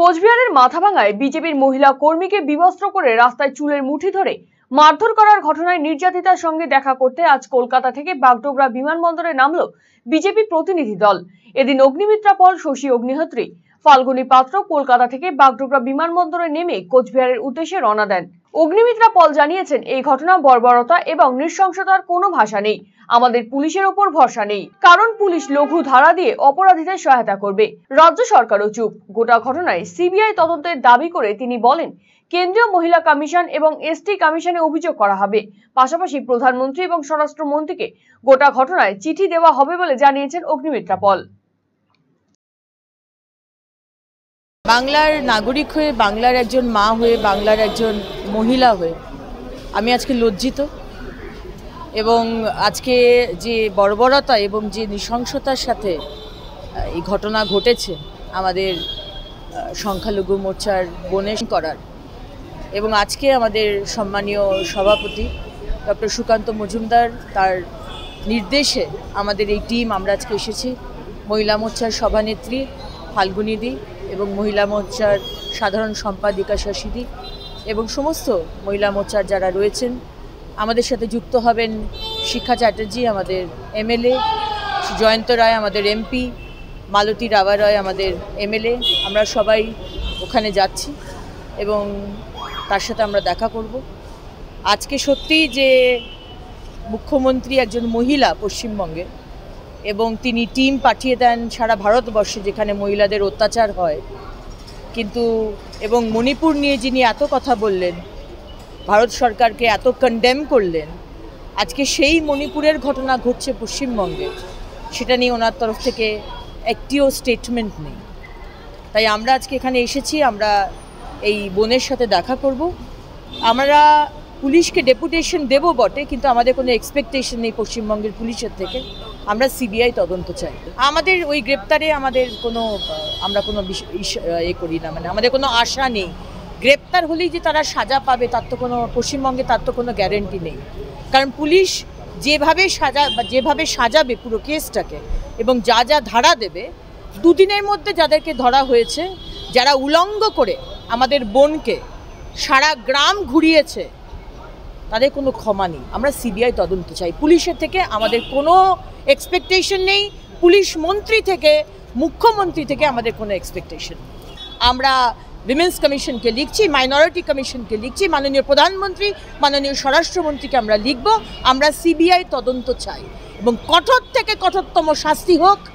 কোচবিহারের মাথাভাঙায় বিজেপির মহিলা কর্মীকে বিবস্ত্র করে রাস্তায় চুলের মুঠি ধরে মারধর করার ঘটনায় নির্যাতিতার সঙ্গে দেখা করতে আজ কলকাতা থেকে বাগডোগরা বিমানবন্দরে নামল বিজেপি প্রতিনিধি দল এদিন অগ্নিমিত্রা পল শশী অগ্নিহোত্রী ফাল্গুনী পাত্র কলকাতা থেকে বাগডোগরা বিমানবন্দরে নেমে কোচবিহারের উদ্দেশ্যে রওনা দেন অগ্নিমিত্রা পল জানিয়েছেন এই ঘটনা বর্বরতা এবং নৃশংসতার কোনো ভাষা নেই আমাদের পুলিশের ওপর ভরসা নেই কারণ পুলিশ লঘু ধারা দিয়ে অপরাধীদের সহায়তা করবে রাজ্য সরকারও চুপ গোটা ঘটনায় সিবিআই তদন্তের দাবি করে তিনি বলেন কেন্দ্রীয় মহিলা কমিশন এবং এসটি কমিশনে অভিযোগ করা হবে পাশাপাশি প্রধানমন্ত্রী এবং স্বরাষ্ট্রমন্ত্রীকে গোটা ঘটনায় চিঠি দেওয়া হবে বলে জানিয়েছেন অগ্নিমিত্রা পল বাংলার নাগরিক হয়ে বাংলার একজন মা হয়ে বাংলার একজন মহিলা হয়ে আমি আজকে লজ্জিত এবং আজকে যে বর্বরতা এবং যে নৃশংসতার সাথে এই ঘটনা ঘটেছে আমাদের সংখ্যালঘু মোর্চার বনে করার এবং আজকে আমাদের সম্মানীয় সভাপতি ডক্টর সুকান্ত মজুমদার তার নির্দেশে আমাদের এই টিম আমরা আজকে এসেছি মহিলা মোর্চার সভানেত্রী ফাল্গুনিদি এবং মহিলা মোর্চার সাধারণ সম্পাদিকা শশীদি এবং সমস্ত মহিলা মোর্চার যারা রয়েছেন আমাদের সাথে যুক্ত হবেন শিক্ষা চ্যাটার্জি আমাদের এমএলএ জয়ন্ত রায় আমাদের এমপি মালতী রাবা রায় আমাদের এমএলএ আমরা সবাই ওখানে যাচ্ছি এবং তার সাথে আমরা দেখা করব আজকে সত্যি যে মুখ্যমন্ত্রী একজন মহিলা পশ্চিমবঙ্গের এবং তিনি টিম পাঠিয়ে দেন সারা ভারতবর্ষে যেখানে মহিলাদের অত্যাচার হয় কিন্তু এবং মণিপুর নিয়ে যিনি এত কথা বললেন ভারত সরকারকে এত কন্ডেম করলেন আজকে সেই মণিপুরের ঘটনা ঘটছে পশ্চিমবঙ্গে সেটা নিয়ে ওনার তরফ থেকে একটিও স্টেটমেন্ট নেই তাই আমরা আজকে এখানে এসেছি আমরা এই বোনের সাথে দেখা করব আমরা পুলিশকে ডেপুটেশন দেব বটে কিন্তু আমাদের কোনো এক্সপেকটেশন নেই পশ্চিমবঙ্গের পুলিশের থেকে আমরা সিবিআই তদন্ত চাই আমাদের ওই গ্রেপ্তারে আমাদের কোনো আমরা কোনো এ করি না মানে আমাদের কোনো আশা নেই গ্রেপ্তার হলেই যে তারা সাজা পাবে তার তো কোনো পশ্চিমবঙ্গে তার তো কোনো গ্যারেন্টি নেই কারণ পুলিশ যেভাবে সাজা যেভাবে সাজাবে পুরো কেসটাকে এবং যা যা ধারা দেবে দুদিনের মধ্যে যাদেরকে ধরা হয়েছে যারা উলঙ্গ করে আমাদের বোনকে সারা গ্রাম ঘুরিয়েছে তাদের কোনো ক্ষমা নেই আমরা সিবিআই তদন্ত চাই পুলিশের থেকে আমাদের কোনো এক্সপেকটেশন নেই পুলিশ মন্ত্রী থেকে মুখ্যমন্ত্রী থেকে আমাদের কোনো এক্সপেকটেশন আমরা উইমেন্স কমিশনকে লিখছি মাইনরিটি কমিশনকে লিখছি মাননীয় প্রধানমন্ত্রী মাননীয় স্বরাষ্ট্রমন্ত্রীকে আমরা লিখব আমরা সিবিআই তদন্ত চাই এবং কঠোর থেকে কঠোরতম শাস্তি হোক